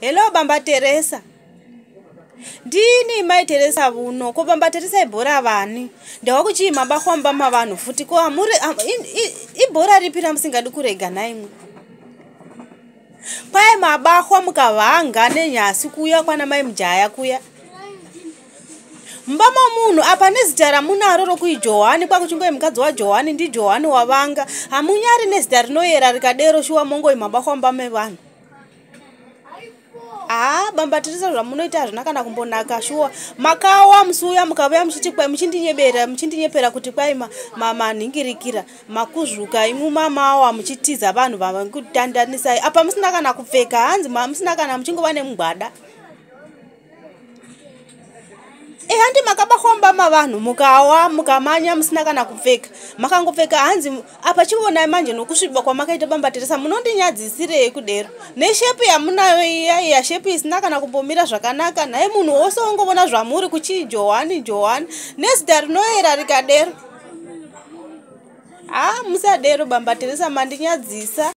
hello bamba teresa ndini mai teresa vuno ko bamba teresa i bhora vani ndava kuchiima bahwamba mavanhu futi ko amuri i bhora ripi ramusingadi kurega naimwe kwai mabahwa mukavhanga nenyasi kuya kwana mai mujaya kuya mbama munhu apa nezita ramunaro rokui johani kwakuchingoi e mukadzi wajohani ndijohani wavanga hamunyari nezita rinoyera rikadero shuwa mongoi mabahwamba mevanhu haa ah, mambatiriso zvamunoita hazvina kana kumbonaka shuwa makawa musiuya mukavuya muchitikwai muchindinyebera muchindinyepera kuti kwai manhingirikira makuzvuka imu mamawa muchitiza vanhu vavakutandanisai apa musina kana kupfeka hanzi musina kana muchingova nemugwada ehandi eh, makab mukatama vanhu mukawa mukamanya musina kana kupfeka makangopfeka hanzi apa chionai manje nokusviba kwamakaita bambateresa munondinyadzisirei kudero neshepu yamunayo iyaiya shepu isina kana kumbomira zvakanaka nhaye munhu wose ungovona zvamuri kuchii johani johani nezida rinoyera rikadero ha ah, musadero bambateresa mandinyadzisa